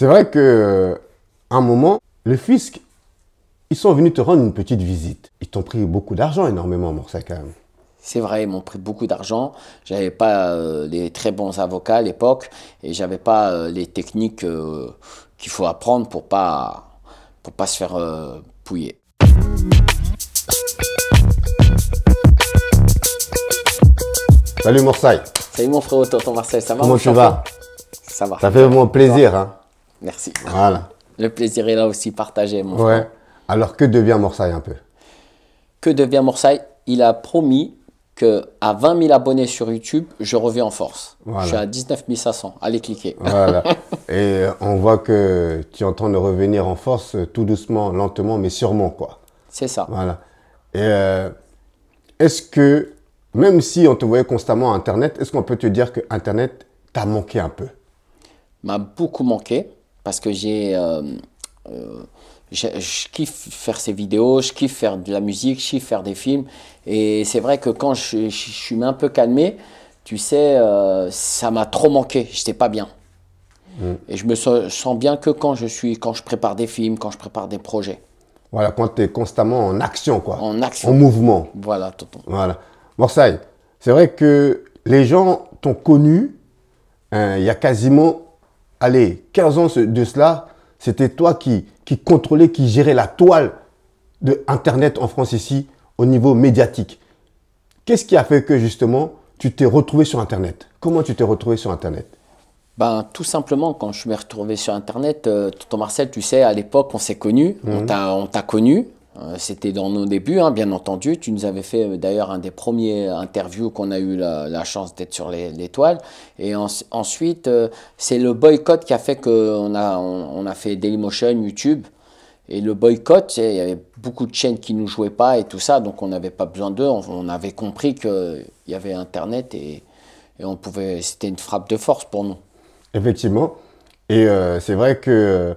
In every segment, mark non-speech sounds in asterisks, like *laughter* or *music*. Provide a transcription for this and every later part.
C'est vrai que euh, un moment, le fisc, ils sont venus te rendre une petite visite. Ils t'ont pris beaucoup d'argent énormément, Morsay, quand même. C'est vrai, ils m'ont pris beaucoup d'argent. J'avais pas euh, les très bons avocats à l'époque et j'avais pas euh, les techniques qu'il faut apprendre pour pas pour pas se faire pouiller. Salut Morsaï. Salut mon frérot, tonton Marcel, ça va Comment tu vas Ça va. Ça fait vraiment plaisir. Hein Merci. Voilà. Le plaisir est là aussi partagé, mon Frère. Alors que devient Morsay un peu Que devient Morsay Il a promis que à 20 000 abonnés sur YouTube, je reviens en force. Je suis à 19 500. Allez cliquer. Voilà. *laughs* Et euh, on voit que tu es en train de revenir en force euh, tout doucement, lentement, mais sûrement, quoi. C'est ça. Voilà. Et euh, est-ce que, même si on te voyait constamment à Internet, est-ce qu'on peut te dire que Internet t'a manqué un peu M'a beaucoup manqué parce que j'ai euh, euh, je, kiffe faire ces vidéos, je kiffe faire de la musique, je kiffe faire des films. Et c'est vrai que quand je, je, suis un peu calmé, tu sais, euh, ça m'a trop manqué, je n'étais pas bien. Mm. Et je me sens, bien que quand je suis, quand je prépare des films, quand je prépare des projets. Voilà, quand tu es constamment en action, quoi. En action. En mouvement. Voilà, tonton. Voilà. Marseille, c'est vrai que les gens t'ont connu, hein, il y a quasiment allez, 15 ans de cela, c'était toi qui, qui contrôlais, qui gérait la toile de Internet en France ici au niveau médiatique. Qu'est-ce qui a fait que justement tu t'es retrouvé sur Internet Comment tu t'es retrouvé sur Internet ben, tout simplement, quand je me suis retrouvé sur Internet, euh, Marcel, tu sais, à l'époque, on s'est connu, mmh. on t'a connu, euh, c'était dans nos débuts, hein, bien entendu. Tu nous avais fait euh, d'ailleurs un des premiers interviews qu'on a eu la, chance d'être sur l'étoile. Et ensuite, euh, c'est le boycott qui a fait qu'on a, on, a fait Dailymotion, YouTube. Et le boycott, il y avait beaucoup de chaînes qui ne nous jouaient pas et tout ça, donc on n'avait pas besoin d'eux. On, avait compris qu'il y avait Internet et, on pouvait. C'était une frappe de force pour nous. Effectivement. Et c'est vrai que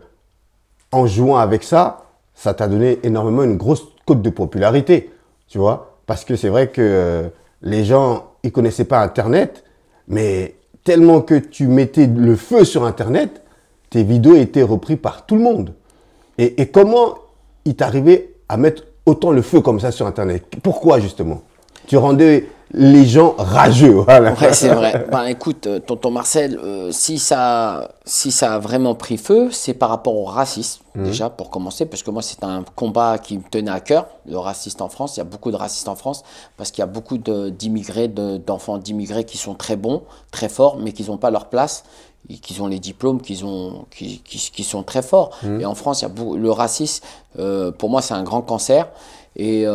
en jouant avec ça, ça t'a donné énormément une grosse cote de popularité, tu vois. Parce que c'est vrai que euh, les gens, ils connaissaient pas Internet, mais tellement que tu mettais le feu sur Internet, tes vidéos étaient reprises par tout le monde. Et, comment il t'arrivait à mettre autant le feu comme ça sur Internet Pourquoi justement Tu rendais les gens rageux. Voilà. c'est vrai. Ben, écoute, euh, tonton Marcel, euh, si, ça, si ça a vraiment pris feu, c'est par rapport au racisme, mhm. déjà, pour commencer, parce que moi, c'est un combat qui me tenait à cœur, le raciste en France. Il y a beaucoup de racistes en France, parce qu'il y a beaucoup d'immigrés, d'enfants d'immigrés qui sont très bons, très forts, mais qui n'ont pas leur place qui ont les diplômes, qu'ils ont, qui, sont très forts. Mhm. Et en France, il le racisme, euh, pour moi, c'est un grand cancer. Et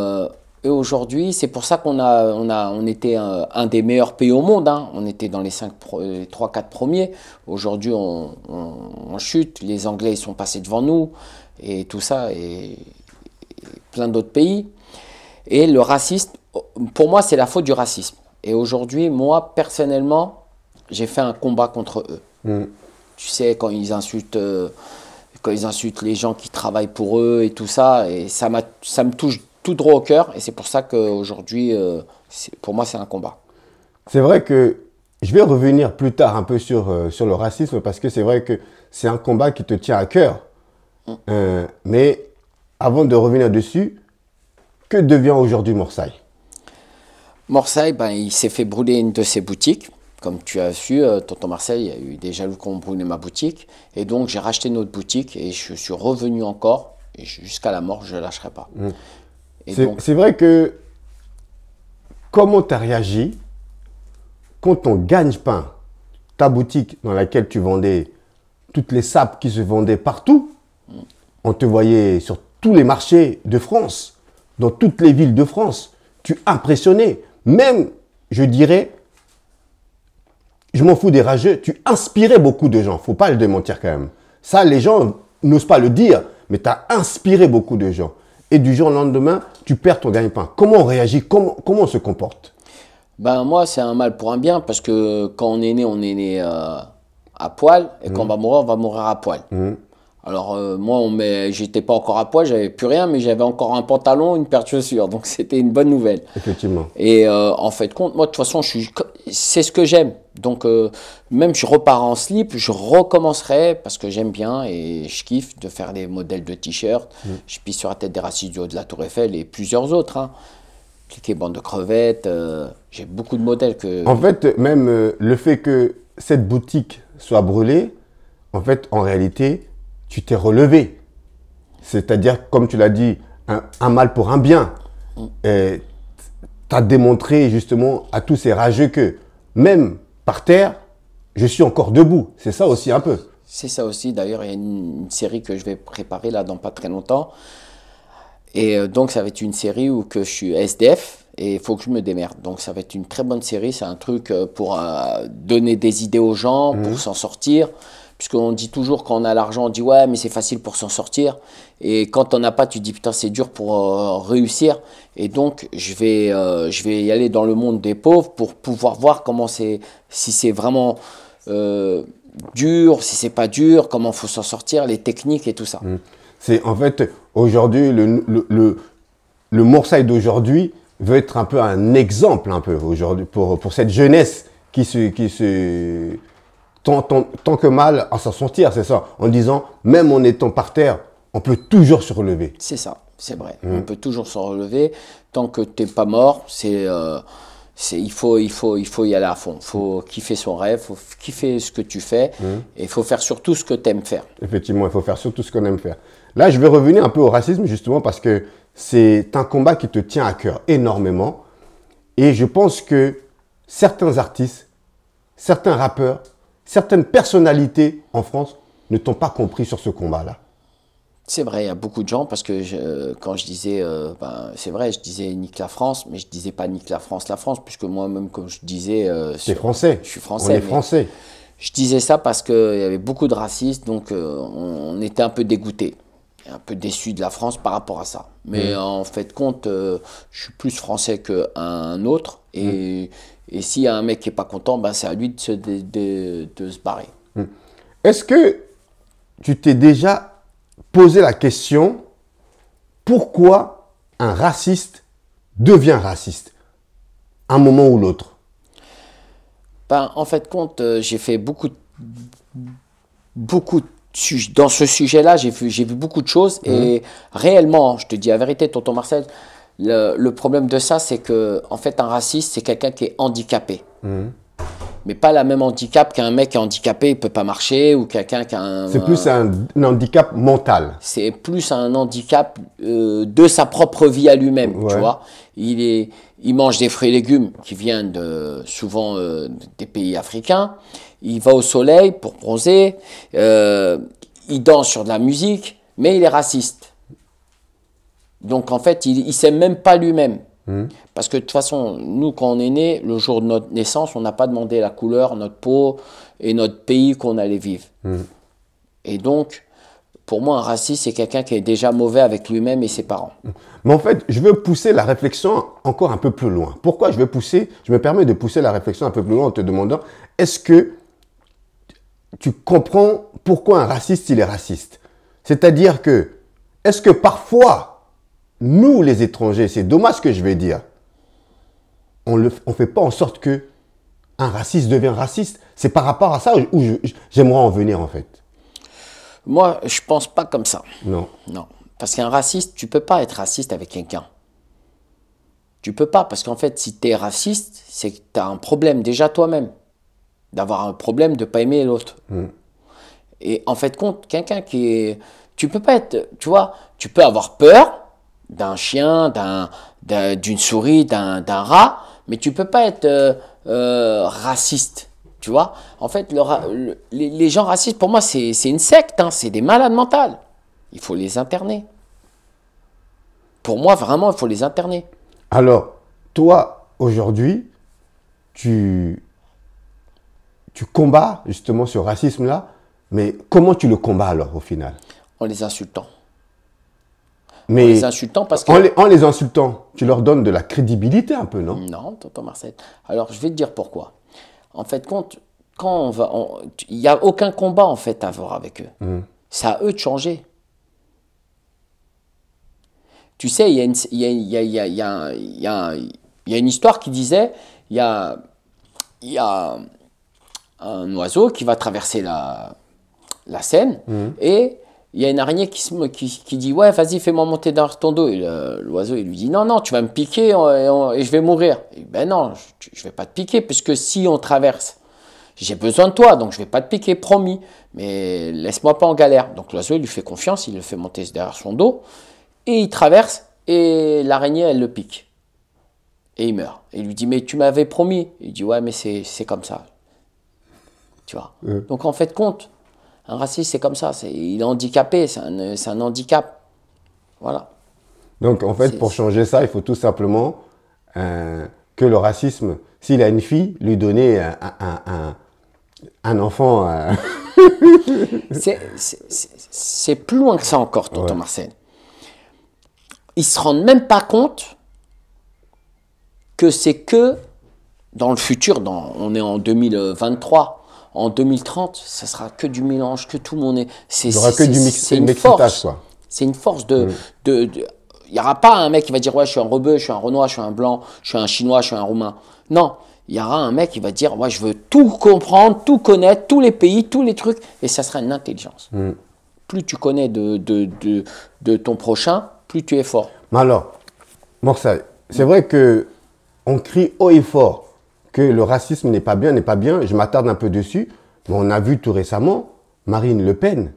et aujourd'hui, c'est pour ça qu'on a, on a, on était un, des meilleurs pays au monde. Hein. On était dans les, 3-4 premiers. Aujourd'hui, on, chute. Les Anglais sont passés devant nous et tout ça, et, plein d'autres pays. Et le racisme, pour moi, c'est la faute du racisme. Et aujourd'hui, moi, personnellement, j'ai fait un combat contre eux. Mm. Tu sais, quand ils insultent. Euh, quand ils insultent les gens qui travaillent pour eux et tout ça, et ça, ça me touche droit au cœur. Et c'est pour ça qu'aujourd'hui, euh, pour moi, c'est un combat. C'est vrai que je vais revenir plus tard un peu sur, euh, sur le racisme parce que c'est vrai que c'est un combat qui te tient à cœur. Mm. Euh, mais avant de revenir dessus, que devient aujourd'hui Morsay Morsay, ben, il s'est fait brûler une de ses boutiques. Comme tu as su, Tonton Marseille, il y a eu des jaloux qui ont brûlé ma boutique. Et donc, j'ai racheté notre boutique et je suis revenu encore. jusqu'à la mort, je ne lâcherai pas. Mm. C'est vrai que comment tu as réagi quand on gagne pas ta boutique dans laquelle tu vendais toutes les sapes qui se vendaient partout, on te voyait sur tous les marchés de France, dans toutes les villes de France, tu impressionnais, même, je dirais, je m'en fous des rageux, tu inspirais beaucoup de gens, faut pas le démentir quand même. Ça, les gens n'osent pas le dire, mais tu as inspiré beaucoup de gens et du jour au lendemain, tu perds ton gagne-pain. Comment on réagit comment, on se comporte Ben moi, c'est un mal pour un bien parce que quand on est né, on est né euh, à poil et quand mmh. on va mourir, on va mourir à poil. Mmh. Alors euh, moi, on j'étais pas encore à poids, j'avais plus rien, mais j'avais encore un pantalon, une paire de chaussures, donc *laughs* c'était une bonne nouvelle. Effectivement. Et euh, en fait, compte, moi de toute façon, je c'est ce que j'aime. Donc euh, même je repars en slip, je recommencerai parce que j'aime bien et je kiffe de faire des modèles de t-shirts. Mm. Je pisse sur la tête des racines du haut de la Tour Eiffel et plusieurs autres. Hein. Cliquez bande de crevettes. j'ai beaucoup de modèles que. En fait, même le fait que cette boutique soit brûlée, en fait, en réalité tu t'es relevé. C'est-à-dire, comme tu l'as dit, un, mal pour un bien. Mm. Et tu as démontré justement à tous ces rageux que même par terre, je suis encore debout. C'est ça aussi un peu. C'est ça aussi. D'ailleurs, il y a une, série que je vais préparer là dans pas très longtemps. Et euh, donc, ça va être une série où que je suis SDF et il faut que je me démerde. Donc, ça va être une très bonne série. C'est un truc euh, pour euh, donner des idées aux gens, pour mm. s'en sortir. Puisqu'on dit toujours quand on a l'argent, on dit ouais, mais c'est facile pour s'en sortir. Et quand on n'a pas, tu dis putain, c'est dur pour euh, réussir. Et donc, je vais, euh, je vais y aller dans le monde des pauvres pour pouvoir voir comment c'est, si c'est vraiment euh, dur, si c'est pas dur, comment faut s'en sortir, les techniques et tout ça. Mm. C'est en fait aujourd'hui le, le, le, d'aujourd'hui veut être un peu un exemple un peu aujourd'hui pour, pour cette jeunesse qui qui se tant, que mal à s'en sortir, c'est ça. En disant, même en étant par terre, on peut toujours se relever. C'est ça, c'est vrai. Mmh. On peut toujours se relever. Tant que t'es pas mort, c'est... Euh, c'est, il faut, il, faut, il faut y aller à fond. Il faut mmh. kiffer son rêve, il faut kiffer ce que tu fais mmh. et il faut faire surtout ce que tu aimes faire. Effectivement, il faut faire surtout ce qu'on aime faire. Là, je vais revenir un peu au racisme justement parce que c'est un combat qui te tient à cœur énormément. Et je pense que certains artistes, certains rappeurs certaines personnalités en France ne t'ont pas compris sur ce combat-là. C'est vrai, il y a beaucoup de gens, parce que euh, quand je disais, euh, ben, c'est vrai, je disais nique la France, mais je disais pas nique la France, la France, puisque moi-même, comme je disais. Euh, français. Je suis français. On est français. Je disais ça parce qu'il y avait beaucoup de racistes, donc euh, on, était un peu dégoûté, un peu déçu de la France par rapport à ça. Mais mmh. en fait, compte, je suis plus français qu'un autre, et. Mmh. Et s'il y a un mec qui n'est pas content, ben, c'est à lui de se, barrer. Hmm. Est-ce que tu t'es déjà posé la question pourquoi un raciste devient raciste un moment ou l'autre ben, En fait, compte, euh, j'ai fait beaucoup, beaucoup de dans ce sujet-là, j'ai vu, beaucoup de choses et hmm. réellement, je te dis la vérité, tonton Marcel, le, problème de ça, c'est que, en fait, un raciste, c'est quelqu'un qui est handicapé. Mhm. Mais pas la même handicap qu'un mec handicapé, il peut pas marcher, ou quelqu'un qui a un. C'est plus un, handicap mental. C'est plus un handicap euh, de sa propre vie à lui-même, tu vois. Il, est, mange des fruits et légumes qui viennent souvent euh, des pays africains. Il va au soleil pour bronzer. Euh, il danse sur de la musique, mais il est raciste. Donc en fait, il ne sait même pas lui-même. Hmm. Parce que de toute façon, nous, quand on est né, le jour de notre naissance, on n'a pas demandé la couleur, notre peau et notre pays qu'on allait vivre. Hmm. Et donc, pour moi, un raciste, c'est quelqu'un qui est déjà mauvais avec lui-même et ses parents. Hmm. Mais en fait, je veux pousser la réflexion encore un peu plus loin. Pourquoi je veux pousser Je me permets de pousser la réflexion un peu plus loin en te demandant est-ce que tu comprends pourquoi un raciste, il est raciste C'est-à-dire que, est-ce que parfois, nous les étrangers, c'est dommage ce que je vais dire, on ne fait pas en sorte que un raciste devienne raciste. C'est par rapport à ça où j'aimerais en venir en fait. Moi, je ne pense pas comme ça. Non. Non. Parce qu'un raciste, tu peux pas être raciste avec quelqu'un. Tu peux pas, parce qu'en fait, si tu es raciste, c'est que tu as un problème déjà toi-même. D'avoir un problème de ne pas aimer l'autre. Mm. Et en fait, compte, quelqu'un qui est. Tu peux pas être. Tu vois, tu peux avoir peur, d'un chien, d'une souris, d'un rat, mais tu peux pas être euh, euh, raciste. Tu vois En fait, les gens racistes, pour moi, c'est une secte, hein, c'est des malades mentales. Il faut les interner. Pour moi, vraiment, il faut les interner. Alors, toi, aujourd'hui, tu, tu combats justement ce racisme-là, mais comment tu le combats alors au final En les insultant. Mais en les insultant parce les, insultant, tu leur donnes de la crédibilité un peu, non Non, tonton Marcel. Alors, je vais te dire pourquoi. En fait, Il n'y a aucun combat, en fait, à avoir avec eux. C'est à eux de changer. Tu sais, il y a une histoire qui disait, il y a, un oiseau qui va traverser la, Seine et il y a une araignée qui, qui, dit Ouais, vas-y, fais-moi monter dans ton dos. Et l'oiseau, il lui dit Non, non, tu vas me piquer et, je vais mourir. ben non, je ne vais pas te piquer, puisque si on traverse, j'ai besoin de toi, donc je ne vais pas te piquer, promis. Mais laisse-moi pas en galère. Donc l'oiseau, lui fait confiance, il le fait monter derrière son dos, et il traverse, et l'araignée, elle le pique. Et il meurt. Et il lui dit Mais tu m'avais promis. Il dit Ouais, mais c'est comme ça. Tu vois. Donc en fait, compte un raciste, c'est comme ça. C'est il est handicapé, c'est un, handicap. Voilà. Donc, en fait, pour changer ça, il faut tout simplement euh, que le racisme, s'il a une fille, lui donner un, enfant. Euh. *laughs* c'est plus loin que ça encore, Tonton Marcel. Ils se rendent même pas compte que c'est que dans le futur, dans, on est en 2023, en 2030, ça sera que du mélange, que tout monde est. C'est, Il n'y aura que du mix, une force. quoi. C'est une force de. Mm. il n'y aura pas un mec qui va dire ouais je suis un rebeu, je suis un renois, je suis un blanc, je suis un chinois, je suis un roumain. Non, il y aura un mec qui va dire ouais je veux tout comprendre, tout connaître, tous les pays, tous les trucs, et ça sera une intelligence. Mm. Plus tu connais de, de, ton prochain, plus tu es fort. Mais alors, Morsay, c'est vrai que on crie haut et fort que le racisme n'est pas bien, n'est pas bien, je m'attarde un peu dessus, mais on a vu tout récemment Marine Le Pen,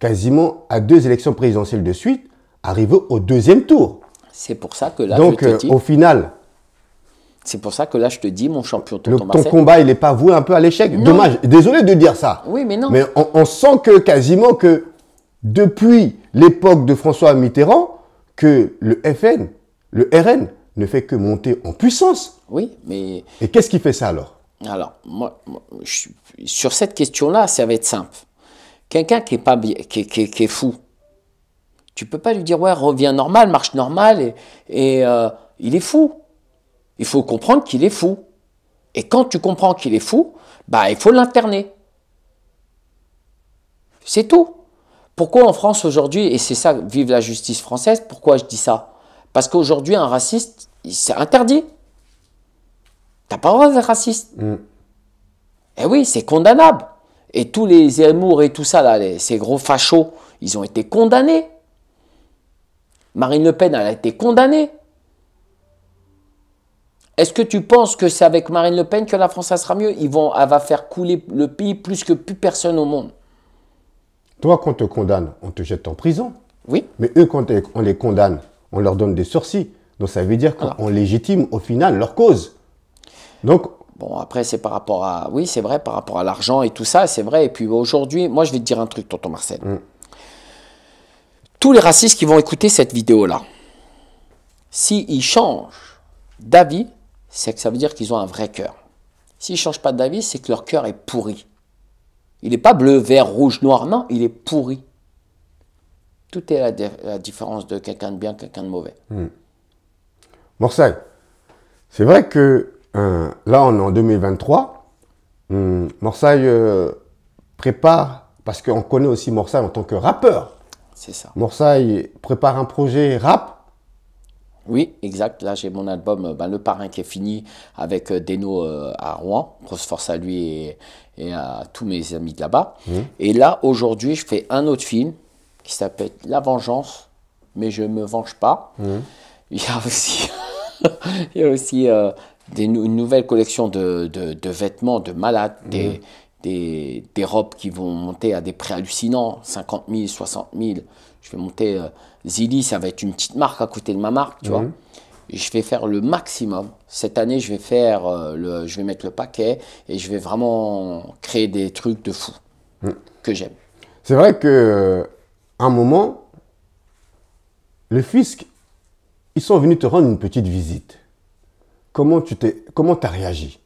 quasiment à deux élections présidentielles de suite, arriver au deuxième tour. C'est pour ça que là, Donc, je te dis, euh, au final... C'est pour ça que là, je te dis, mon champion, ton, le, ton combat, il n'est pas voué un peu à l'échec. Dommage. Désolé de dire ça. Oui, mais non. Mais on, sent que quasiment que depuis l'époque de François Mitterrand, que le FN, le RN ne fait que monter en puissance. Oui, mais... Et qu'est-ce qui fait ça alors Alors, moi, sur cette question-là, ça va être simple. Quelqu'un qui est, pas, qui, qui, est fou, tu peux pas lui dire, ouais, reviens normal, marche normal, et, et euh, il est fou. Il faut comprendre qu'il est fou. Et quand tu comprends qu'il est fou, bah, il faut l'interner. C'est tout. Pourquoi en France aujourd'hui, et c'est ça, vive la justice française, pourquoi je dis ça parce qu'aujourd'hui, un raciste, c'est interdit. T'as pas le droit d'être raciste. Mm. Eh oui, c'est condamnable. Et tous les Zemmour et tout ça, ces gros fachos, ils ont été condamnés. Marine Le Pen, elle a été condamnée. Est-ce que tu penses que c'est avec Marine Le Pen que la France ça sera mieux Ils vont, Elle va faire couler le pays plus que plus personne au monde. Toi, quand on te condamne, on te jette en prison. Oui. Mais eux, quand on les condamne, on leur donne des sourcils, Donc ça veut dire qu'on légitime au final leur cause. Donc Bon, après, c'est par rapport à. Oui, c'est vrai, par rapport à l'argent et tout ça, c'est vrai. Et puis aujourd'hui, moi, je vais te dire un truc, tonton Marcel. Mm. Tous les racistes qui vont écouter cette vidéo-là, s'ils changent d'avis, c'est que ça veut dire qu'ils ont un vrai cœur. S'ils ne changent pas d'avis, c'est que leur cœur est pourri. Il n'est pas bleu, vert, rouge, noir, non, il est pourri. Tout est la, différence de quelqu'un de bien, quelqu'un de mauvais. Hmm. Morsay, c'est vrai que euh, là, on est en 2023. Hmm. Morsay euh, prépare, parce qu'on connaît aussi Morsay en tant que rappeur. C'est ça. Morsay prépare un projet rap. Oui, exact. Là, j'ai mon album euh, bah, Le Parrain qui est fini avec Deno à Rouen. Grosse force à lui et, à tous mes amis de là-bas. Hmm. Et là, aujourd'hui, je fais un autre film qui s'appelle La Vengeance, mais je ne me venge pas. Mmh. Il y a aussi, *laughs* il y a aussi euh, des, une nouvelle collection de, de, vêtements de malades, mmh. des, des, robes qui vont monter à des prix hallucinants, 50 000, 60 000. Je vais monter euh, ça va être une petite marque à côté de ma marque, tu mmh. vois. je vais faire le maximum. Cette année, je vais faire euh, le, je vais mettre le paquet et je vais vraiment créer des trucs de fou que j'aime. C'est vrai que moment, le fisc, ils sont venus te rendre une petite visite. Comment tu t'es, comment tu as réagi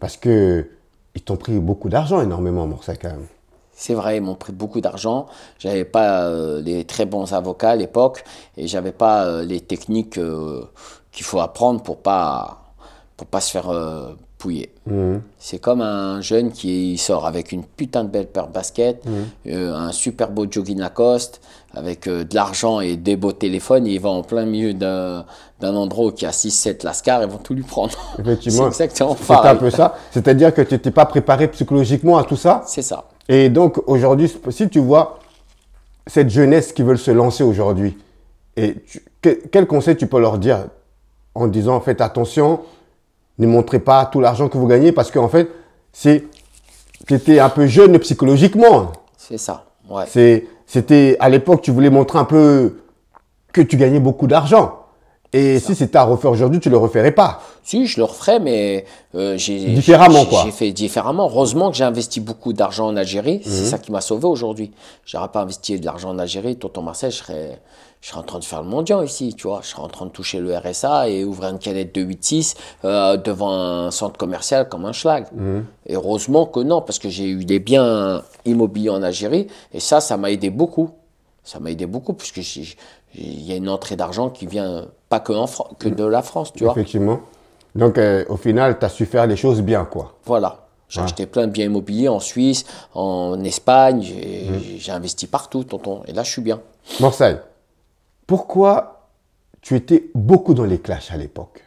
Parce que ils t'ont pris beaucoup d'argent, énormément, Morsaka C'est vrai, ils m'ont pris beaucoup d'argent. J'avais pas euh, les très bons avocats à l'époque et j'avais pas euh, les techniques euh, qu'il faut apprendre pour pas pour pas se faire Mmh. C'est comme un jeune qui sort avec une putain de belle paire de baskets, mmh. euh, un super beau jogging Lacoste, avec euh, de l'argent et des beaux téléphones, il va en plein milieu d'un endroit qui a 6-7 lascar. ils vont tout lui prendre. *laughs* Effectivement. C'est exactement un peu ça. C'est-à-dire que tu n'étais pas préparé psychologiquement à tout ça. C'est ça. Et donc aujourd'hui, si tu vois cette jeunesse qui veut se lancer aujourd'hui, et quel conseil tu peux leur dire en disant faites attention, ne montrez pas tout l'argent que vous gagnez parce qu'en en fait, c'est étais un peu jeune psychologiquement. C'est ça. Ouais. C'était à l'époque, tu voulais montrer un peu que tu gagnais beaucoup d'argent. Et si c'était à refaire aujourd'hui, tu le referais pas Si, je le referais, mais euh, j'ai J'ai fait différemment. Heureusement que j'ai investi beaucoup d'argent en Algérie. C'est mhm. ça qui m'a sauvé aujourd'hui. J'aurais pas investi de l'argent en Algérie, Tonton Marseille, je serais, je serais en train de faire le mendiant ici, tu vois. Je serais en train de toucher le RSA et ouvrir une canette de 8-6 euh, devant un centre commercial comme un schlag. Mhm. Et heureusement que non, parce que j'ai eu des biens immobiliers en Algérie et ça, ça m'a aidé beaucoup ça m'a aidé beaucoup puisque il y a une entrée d'argent qui vient pas que, que de la France, tu vois. Effectivement. Donc, euh, au final, tu as su faire les choses bien, quoi. Voilà. J'ai acheté plein de biens immobiliers en Suisse, en Espagne, j'ai mmh. investi partout, tonton. Et là, je suis bien. Marseille, pourquoi tu étais beaucoup dans les clashs à l'époque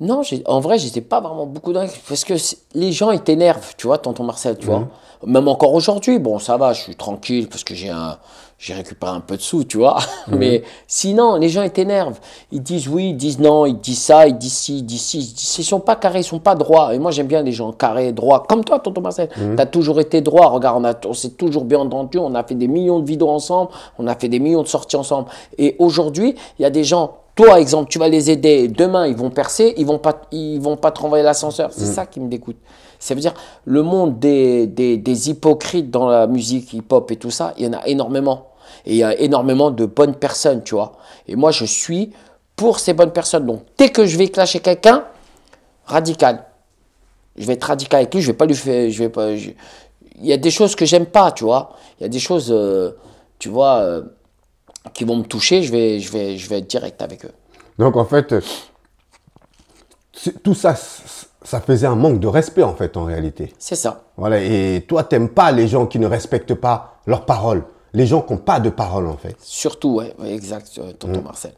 non, en vrai, j'étais pas vraiment beaucoup dingue parce que les gens ils t'énervent, tu vois, tonton Marcel, tu vois. Même encore aujourd'hui, bon, ça va, je suis tranquille parce que j'ai un j'ai récupéré un peu de sous, tu vois. *laughs* Mais mhm. sinon, les gens ils t'énervent. Ils disent oui, ils disent non, ils disent ça, ils disent ci, ils disent ci. Ils, sont pas carrés, ils sont pas droits. Et moi, j'aime bien les gens carrés, droits. Comme toi, tonton Marcel, mhm. tu as toujours été droit. Regarde, on, on s'est toujours bien entendu, on a fait des millions de vidéos ensemble, on a fait des millions de sorties ensemble. Et aujourd'hui, il y a des gens toi, exemple, tu vas les aider. Demain, ils vont percer. Ils vont pas, ils vont pas te renvoyer l'ascenseur. C'est mm. ça qui me dégoûte. Ça veut dire le monde des, hypocrites dans la musique hip-hop et tout ça. Il y en a énormément. Et il y a énormément de bonnes personnes, tu vois. Et moi, je suis pour ces bonnes personnes. Donc, dès que je vais clasher quelqu'un, radical. Je vais être radical avec lui. Je vais pas lui faire. Je vais pas. Il y a des choses que j'aime pas, tu vois. Il y a des choses, euh, tu vois. Euh, qui vont me toucher, je vais, je vais, je vais être direct avec eux. Donc en fait, euh, tout ça, ça faisait un manque de respect en fait en réalité. C'est ça. Voilà, et toi, t'aimes pas les gens qui ne respectent pas leurs paroles, les gens qui n'ont pas de parole en fait. Surtout, ouais, exact, euh, tonton mm. Marcel.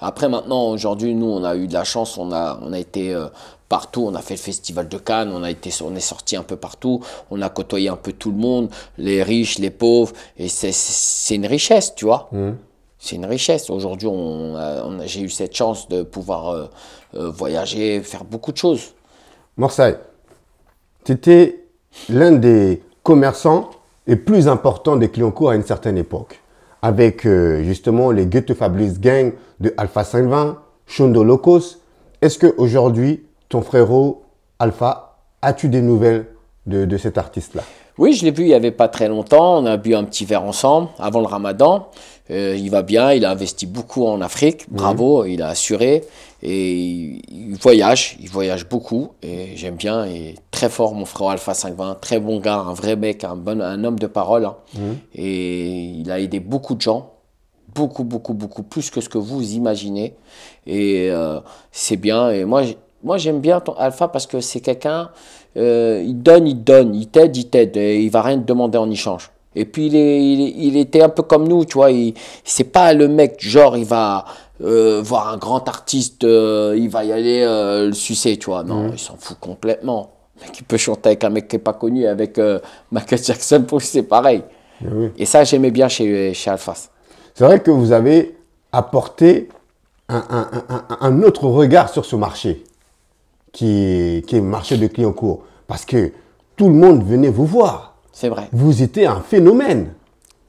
Après maintenant, aujourd'hui, nous, on a eu de la chance, on a, on a été euh, partout, on a fait le festival de Cannes, on, a été, on est sorti un peu partout, on a côtoyé un peu tout le monde, les riches, les pauvres, et c'est une richesse, tu vois. Mm c'est une richesse. Aujourd'hui, on, j'ai eu cette chance de pouvoir euh, euh, voyager, faire beaucoup de choses. Marseille, tu étais l'un des commerçants les plus importants des Clioncourt à une certaine époque, avec euh, justement les Goethe Fabulous Gang de Alpha 520, Shondo Locos. Est-ce qu'aujourd'hui, ton frérot Alpha, as-tu des nouvelles de cet artiste-là oui, je l'ai vu il n'y avait pas très longtemps. On a bu un petit verre ensemble avant le ramadan. Euh, il va bien, il a investi beaucoup en Afrique. Mhm. Bravo, il a assuré. Et il voyage, il voyage beaucoup. Et j'aime bien. Et très fort, mon frère Alpha 520. Très bon gars, un vrai mec, un, bon, un homme de parole. Hein. Mhm. Et il a aidé beaucoup de gens beaucoup, beaucoup, beaucoup plus que ce que vous imaginez. Et euh, c'est bien. Et moi, moi j'aime bien ton alpha parce que c'est quelqu'un, euh, il donne, il donne, il t'aide, il t'aide, et il va rien te demander en échange. Et puis il, est, il, était un peu comme nous, tu vois. C'est pas le mec genre il va euh, voir un grand artiste, euh, il va y aller le sucer, tu vois. Non, il s'en fout complètement. Mais il peut chanter avec un mec qui est pas connu, avec Michael Jackson, pour c'est pareil. Eh et ça j'aimais bien chez, chez C'est vrai que vous avez apporté un autre regard sur ce marché qui, qui est marché de clients courts. Parce que tout le monde venait vous voir. C'est vrai. Vous étiez un phénomène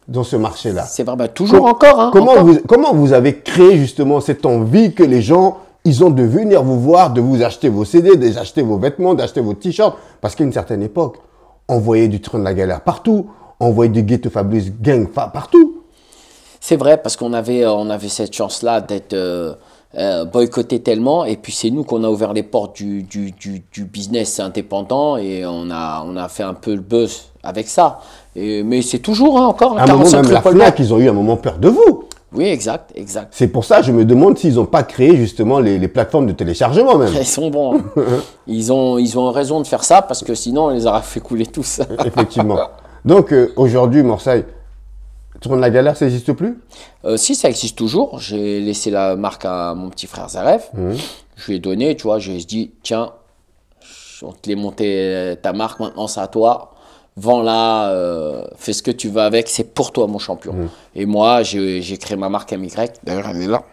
dans ce marché-là. C'est vrai, bah, toujours encore. Hein, comment, Vous, comment vous avez créé justement cette envie que les gens, ils ont de venir vous voir, de vous acheter vos CD, d'acheter vos vêtements, d'acheter vos t-shirts Parce qu'à une certaine époque, on voyait du train de la galère partout, on voyait du ghetto fabulous gang partout. C'est vrai, parce qu'on avait, euh, on avait cette chance-là d'être... Euh, euh, boycotté tellement. Et puis c'est nous qu'on a ouvert les portes du, du, du, business indépendant et on a, on a fait un peu le buzz avec ça. mais c'est toujours hein, encore un moment, même ils ont eu un moment peur de vous. Oui, exact, exact. C'est pour ça, je me demande s'ils n'ont pas créé justement les, plateformes de téléchargement même. Ils sont bons. Hein. *laughs* ils, ont, ils ont raison de faire ça parce que sinon, on les aura fait couler tous. Effectivement. Donc euh, aujourd'hui, Marseille la galère, ça n'existe plus euh, Si, ça existe toujours. J'ai laissé la marque à mon petit frère Zaref. Mhm. Je lui ai donné, tu vois, je lui ai dit, tiens, on te l'ai monté ta marque, maintenant c'est à toi. Vends-la, euh, fais ce que tu veux avec, c'est pour toi mon champion. Mhm. Et moi, j'ai créé ma marque MY, d'ailleurs elle est là.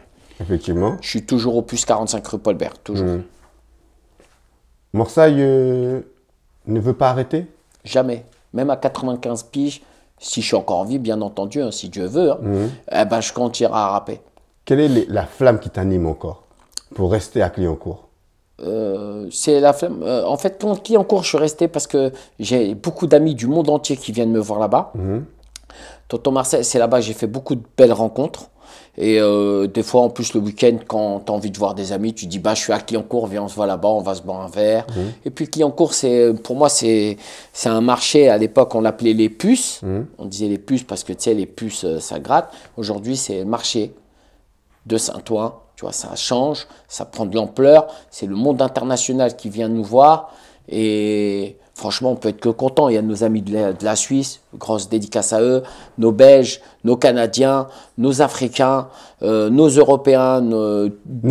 Effectivement. Je suis toujours au plus 45 rue Paulbert, toujours. Mmh. ne veut pas arrêter Jamais. Même à 95 piges, si je suis encore en vie, bien entendu, hein, si Dieu veut, hein, mhm. eh ben, je continuerai à rapper. Quelle est la flamme qui t'anime encore pour rester à Clignancourt euh, c'est la flamme. Euh, en fait, quand cours je suis resté parce que j'ai beaucoup d'amis du monde entier qui viennent me voir là-bas. Toto mhm. Tonton Marcel, c'est là-bas que j'ai fait beaucoup de belles rencontres. Et euh, des fois, en plus, le week-end, quand tu as envie de voir des amis, tu dis bah, Je suis à Clioncourt, viens, on se voit là-bas, on va se boire un verre. Mmh. Et puis, c'est pour moi, c'est un marché. À l'époque, on l'appelait les puces. Mmh. On disait les puces parce que, tu sais, les puces, euh, ça gratte. Aujourd'hui, c'est le marché de Saint-Ouen. Tu vois, ça change, ça prend de l'ampleur. C'est le monde international qui vient nous voir. Et Franchement, on peut être que content. Il y a nos amis de la, Suisse, grosse dédicace à eux, nos Belges, nos Canadiens, nos Africains, euh, nos Européens, nos,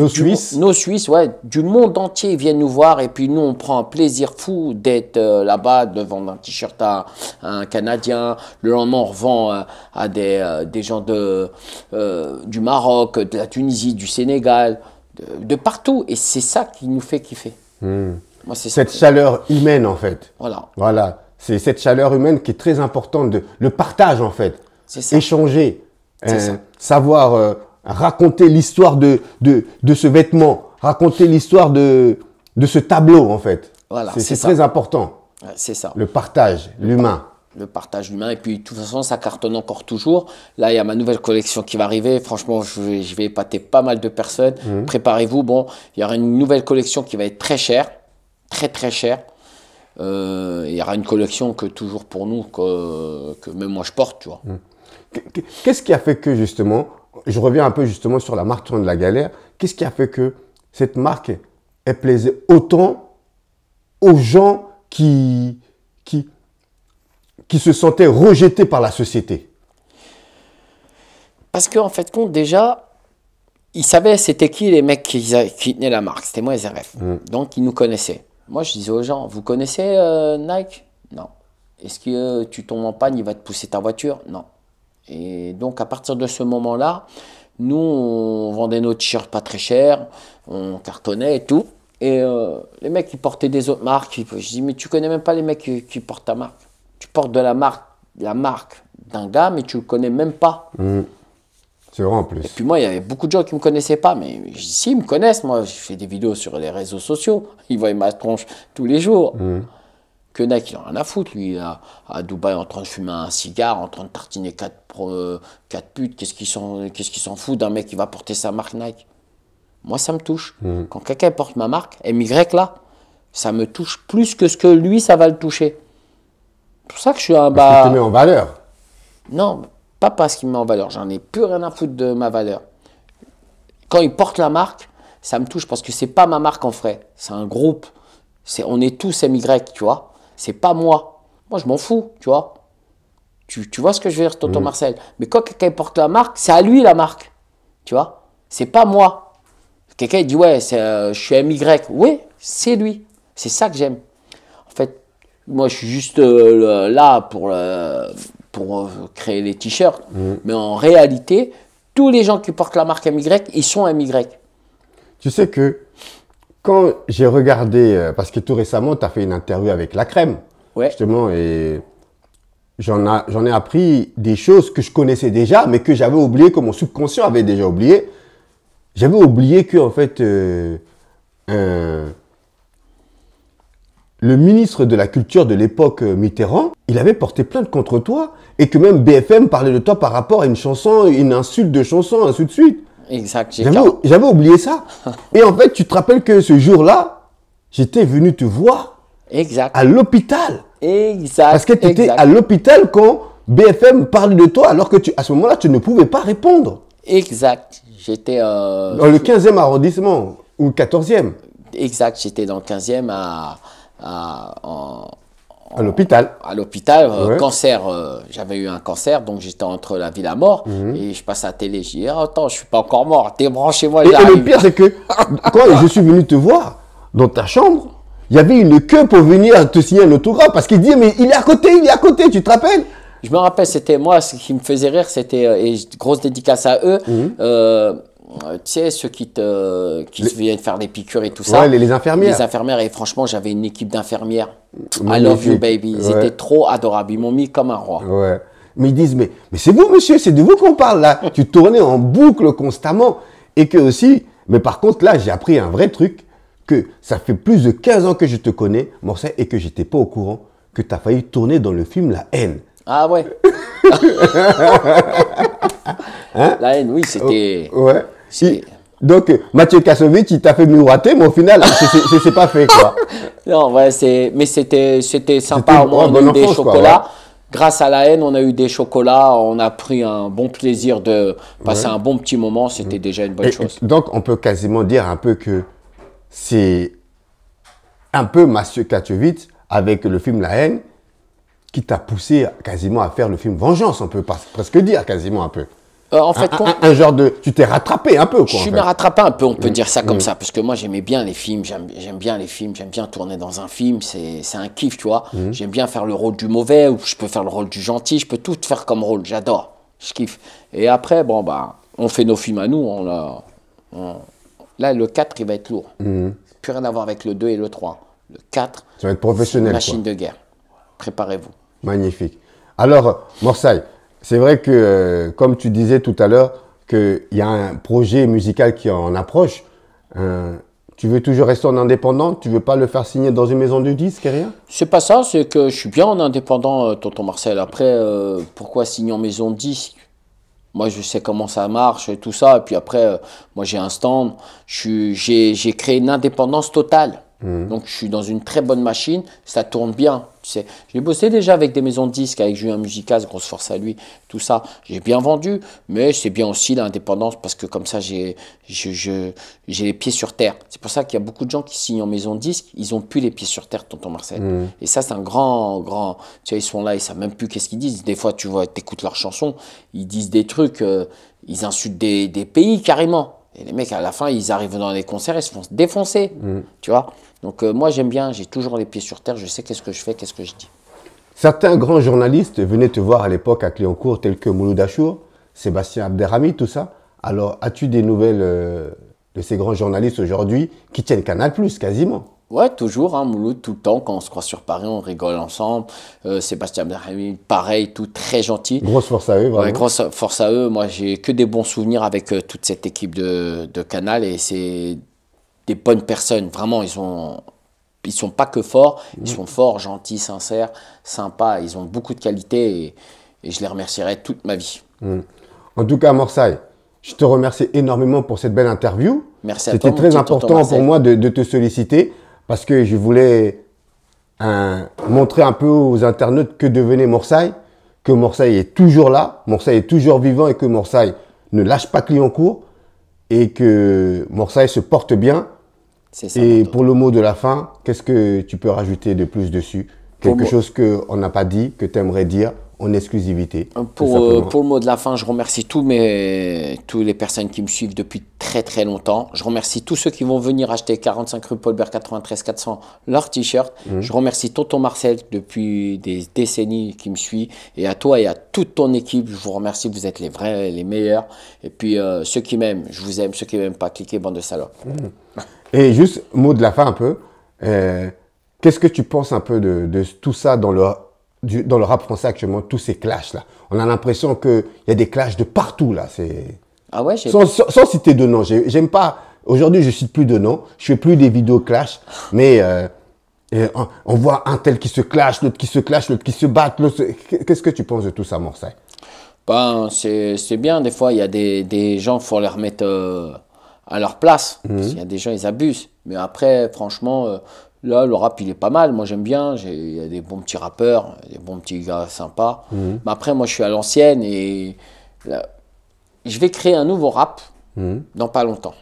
Suisses. Nos Suisses, ouais, du monde entier viennent nous voir. Et puis nous, on prend un plaisir fou d'être euh, là-bas, de vendre un t-shirt à, un Canadien. Le lendemain, on revend euh, à des, gens de, du Maroc, de la Tunisie, du Sénégal, de, partout. Et c'est ça qui nous fait kiffer. Hmm cette chaleur humaine, en fait. Voilà. Voilà. C'est cette chaleur humaine qui est très importante. De, le partage, en fait. Ça. Échanger. Euh, ça. Savoir euh, raconter l'histoire de, de, ce vêtement. Raconter l'histoire de, ce tableau, en fait. Voilà. C'est très important. C'est ça. Le partage, l'humain le partage humain. Et puis, de toute façon, ça cartonne encore toujours. Là, il y a ma nouvelle collection qui va arriver. Franchement, je vais, je épater pas mal de personnes. Mmh. Préparez-vous. Bon, il y aura une nouvelle collection qui va être très chère très très cher. Euh, il y aura une collection que toujours pour nous, que, même moi je porte, tu vois. Hmm. Qu'est-ce qui a fait que justement, je reviens un peu justement sur la marque de la galère, qu'est-ce qui a fait que cette marque est plaisé autant aux gens qui, qui, qui se sentaient rejetés par la société Parce qu'en en fait, compte déjà, ils savaient c'était qui les mecs qui, tenaient la marque, c'était moi et ZRF. Hmm. Donc ils nous connaissaient. Moi, je disais aux gens, vous connaissez euh, Nike Non. Est-ce que tu tombes en panne, il va te pousser ta voiture Non. Et donc, à partir de ce moment-là, nous, on vendait nos t-shirts pas très chers, on cartonnait et tout. Et euh, les mecs, qui portaient des autres marques. je dis, mais tu connais même pas les mecs qui, portent ta marque. Tu portes de la marque, la marque d'un gars, mais tu le connais même pas. Mmh. C'est en plus. Et puis moi, il y avait beaucoup de gens qui ne me connaissaient pas, mais si, ils me connaissent, moi, je fais des vidéos sur les réseaux sociaux, ils voient ma tronche tous les jours. Mm. Que Nike, il en a rien à foutre, lui, à, à Dubaï, en train de fumer un cigare, en train de tartiner 4 euh, quatre, putes, qu'est-ce qu'ils s'en foutent fout d'un mec qui va porter sa marque Nike Moi, ça me touche. Mm. Quand quelqu'un porte ma marque, MY là, ça me touche plus que ce que lui, ça va le toucher. C'est pour ça que je suis un bas. Tu te mets en valeur. Non, pas parce qu'il met en valeur, j'en ai plus rien à foutre de ma valeur. Quand il porte la marque, ça me touche parce que c'est pas ma marque en vrai, c'est un groupe. C'est, on est tous MY, tu vois. C'est pas moi. Moi, je m'en fous, tu vois. Tu, vois ce que je veux dire, Tonton mm. Marcel. Mais quand quelqu'un porte la marque, c'est à lui la marque. Tu vois C'est pas moi. Quelqu'un dit, ouais, euh, je suis MY. Oui, c'est lui. C'est ça que j'aime. En fait, moi, je suis juste euh, là pour, le pour euh, créer les t-shirts. Mm. Mais en réalité, tous les gens qui portent la marque MY, ils sont MY. Tu sais que quand j'ai regardé, euh, parce que tout récemment, tu as fait une interview avec La Crème, justement, et j'en ai appris des choses que je connaissais déjà, mais que j'avais oublié, que mon subconscient avait déjà oublié. J'avais oublié que, en fait, euh, un le ministre de la Culture de l'époque, euh, Mitterrand, il avait porté plainte contre toi et que même BFM parlait de toi par rapport à une chanson, une insulte de chanson, ainsi de suite. Exact. J'avais oublié ça. *laughs* et en fait, tu te rappelles que ce jour-là, j'étais venu te voir exact. à l'hôpital. Exact. Parce que tu étais à l'hôpital quand BFM parlait de toi alors que tu, à ce moment-là, tu ne pouvais pas répondre. Exact. J'étais. Euh, dans le 15e arrondissement ou le 14e. Exact. J'étais dans le 15e à. Euh, à, en, l'hôpital. À l'hôpital, euh, cancer. Euh, j'avais eu un cancer, donc j'étais entre la vie et la mort. Mhm. Et je passe à la télé. Je dis, eh, attends, je suis pas encore mort. Débranchez-moi. Et, et le pire, c'est que quand je suis venu te voir dans ta chambre, il y avait une queue pour venir te signer un autographe parce qu'il dit, mais il est à côté, il est à côté, tu te rappelles Je me rappelle, c'était moi, ce qui me faisait rire, c'était, et grosse dédicace à eux. Mhm. euh, euh, tu sais, ceux qui, te, qui viennent faire des piqûres et tout ça. Ouais, les, infirmières. Les infirmières, et franchement, j'avais une équipe d'infirmières. I love you, baby. Ils étaient trop adorables. Ils m'ont mis comme un roi. Ouais. Mais ils disent, mais, c'est vous, monsieur, c'est de vous qu'on parle là. *laughs* tu tournais en boucle constamment. Et que aussi, mais par contre, là, j'ai appris un vrai truc que ça fait plus de 15 ans que je te connais, Morcet, et que j'étais pas au courant que tu as failli tourner dans le film La haine. Ah ouais. *laughs* *laughs* Hein La haine, oui, c'était. Ouais. Donc, Mathieu Kassovitch, il t'a fait miroiter, mais au final, n'est *laughs* pas fait, quoi. *laughs* non, ouais, mais c'était, sympa. on des chocolats. Grâce à la haine, on a eu des chocolats. On a pris un bon plaisir de passer un bon petit moment. C'était mm. déjà une bonne chose. Donc, on peut quasiment dire un peu que c'est un peu Mathieu Kassovitch avec le film La haine qui t'a poussé quasiment à faire le film Vengeance, on peut presque dire quasiment un peu. Euh, en fait, genre de, tu t'es rattrapé un peu. Quoi, je me rattrapé un peu, on peut mm. dire ça comme mm. ça, parce que moi j'aimais bien les films, j'aime bien les films, j'aime bien tourner dans un film, c'est un kiff, tu vois. Mm. J'aime bien faire le rôle du mauvais, ou je peux faire le rôle du gentil, je peux tout faire comme rôle, j'adore, je kiffe. Et après, bon bah, on fait nos films à nous, là le 4 il va être lourd, plus rien à voir avec le 2 et le 3. Le 4, ça va être professionnel. Machine de guerre, préparez-vous. Magnifique. Alors, Morsay c'est vrai que, euh, comme tu disais tout à l'heure, qu'il y a un projet musical qui en approche. Hein. tu veux toujours rester en indépendant Tu veux pas le faire signer dans une maison de disques et rien C'est pas ça, c'est que je suis bien en indépendant, euh, tonton Marcel. Après, euh, pourquoi signer en maison de disques moi, je sais comment ça marche et tout ça. Et puis après, moi, j'ai un stand. J'ai créé une indépendance totale. Mmh. Donc, je suis dans une très bonne machine. Ça tourne bien. Tu sais, j'ai bossé déjà avec des maisons de disques, avec Julien Musicas, grosse force à lui, tout ça. J'ai bien vendu, mais c'est bien aussi l'indépendance parce que comme ça, j'ai je, je, les pieds sur terre. C'est pour ça qu'il y a beaucoup de gens qui signent en maison de disques, ils ont plus les pieds sur terre, tonton Marcel. Mmh. Et ça, c'est un grand, grand. Tu sais, ils sont là, ils savent même plus qu'est-ce qu'ils disent. Des fois, tu vois, t'écoutes leurs chansons, ils disent des trucs, euh, ils insultent des pays carrément. Et les mecs, à la fin, ils arrivent dans les concerts, et se font défoncer. Mm. Tu vois Donc, euh, moi, j'aime bien, j'ai toujours les pieds sur terre, je sais qu'est-ce que je fais, qu'est-ce que je dis. Certains grands journalistes venaient te voir à l'époque à Cléoncourt, tels que Mouloud Achour, Sébastien Abderrami, tout ça. Alors, as-tu des nouvelles euh, de ces grands journalistes aujourd'hui qui tiennent Canal, quasiment Ouais, toujours, hein, Mouloud, tout le temps, quand on se croise sur Paris, on rigole ensemble. Euh, Sébastien pareil, tout très gentil. Grosse force à eux, vraiment. grosse force à eux. Moi, j'ai que des bons souvenirs avec euh, toute cette équipe de, Canal et c'est des bonnes personnes. Vraiment, ils sont, ils sont pas que forts, ils mm. sont forts, gentils, sincères, sympas. Ils ont beaucoup de qualités et, je les remercierai toute ma vie. Mm. En tout cas, Morsay, je te remercie énormément pour cette belle interview. Merci à toi. C'était très important pour moi de, de te solliciter parce que je voulais hein, montrer un peu aux internautes que devenait Morsay, que Morsay est toujours là, Morsay est toujours vivant et que Morsay ne lâche pas client court et que Morsay se porte bien. et pour le mot de la fin, qu'est-ce que tu peux rajouter de plus dessus Quelque chose qu'on n'a pas dit, que tu aimerais dire en exclusivité. Euh, pour, le mot de la fin, je remercie tous mes, toutes les personnes qui me suivent depuis très très longtemps. Je remercie tous ceux qui vont venir acheter 45 rue Paulbert 93 400 leur t-shirt. Mhm. Je remercie Tonton Marcel depuis des décennies qui me suit. Et à toi et à toute ton équipe, je vous remercie. Vous êtes les vrais, les meilleurs. Et puis euh, ceux qui m'aiment, je vous aime. Ceux qui m'aiment pas, cliquez bande de salopes. Mhm. Et juste mot de la fin un peu. Euh, qu'est-ce que tu penses un peu de tout ça dans le dans le rap français actuellement, tous ces clashs-là. On a l'impression qu'il y a des clashs de partout, là. C'est... Ah ouais, sans, citer de nom. J'aime pas. Aujourd'hui, je cite plus de nom. Je fais plus des vidéos clash. Mais euh, on, voit un tel qui se clash, l'autre qui se clash, l'autre qui se bat. Qu'est-ce que tu penses de tout ça, Morsay ben, c'est bien. Des fois, il y a des, gens, il faut les remettre euh, à leur place. Mhm. il y a des gens, ils abusent. Mais après, franchement, euh, Là, le rap, il est pas mal. Moi, j'aime bien. Il y a des bons petits rappeurs, des bons petits gars sympas. Mhm. Mais après, moi, je suis à l'ancienne et je vais créer un nouveau rap mhm. dans pas longtemps.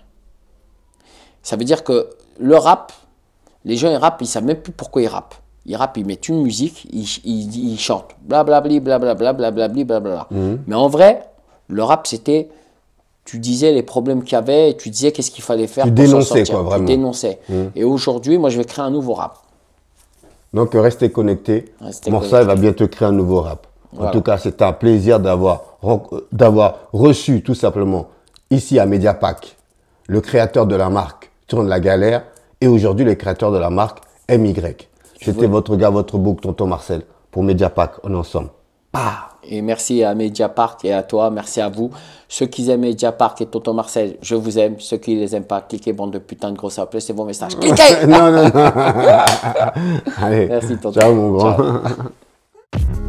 Ça veut dire que le rap, les gens, ils rappent, ils savent même plus pourquoi ils rappent. Ils rappent, ils mettent une musique, ils, ils, ils chantent. blablabla blablabla, blablabla. Mhm. Mais en vrai, le rap, c'était tu disais les problèmes qu'il y avait tu disais qu'est-ce qu'il fallait faire pour s'en sortir. Quoi, vraiment. Tu dénonçais. Mmh. Et aujourd'hui, moi, je vais créer un nouveau rap. Donc, restez connectés. Restez va bientôt créer un nouveau rap. En tout cas, c'est un plaisir d'avoir reçu tout simplement ici à Mediapack le créateur de la marque Tourne la Galère et aujourd'hui le créateur de la marque MY. C'était votre gars, votre bouc, tonton Marcel, pour Mediapack. On ensemble. Bah et merci à Mediapart et à toi. Merci à vous. Ceux qui aiment Mediapart et Toto Marcel, je vous aime. Ceux qui ne les aiment pas, cliquez Bon, de putain de gros appelés. C'est bon message. *laughs* Cliquez Non, non, non. *laughs* Allez. Merci, Toto. Ciao, mon grand. *laughs*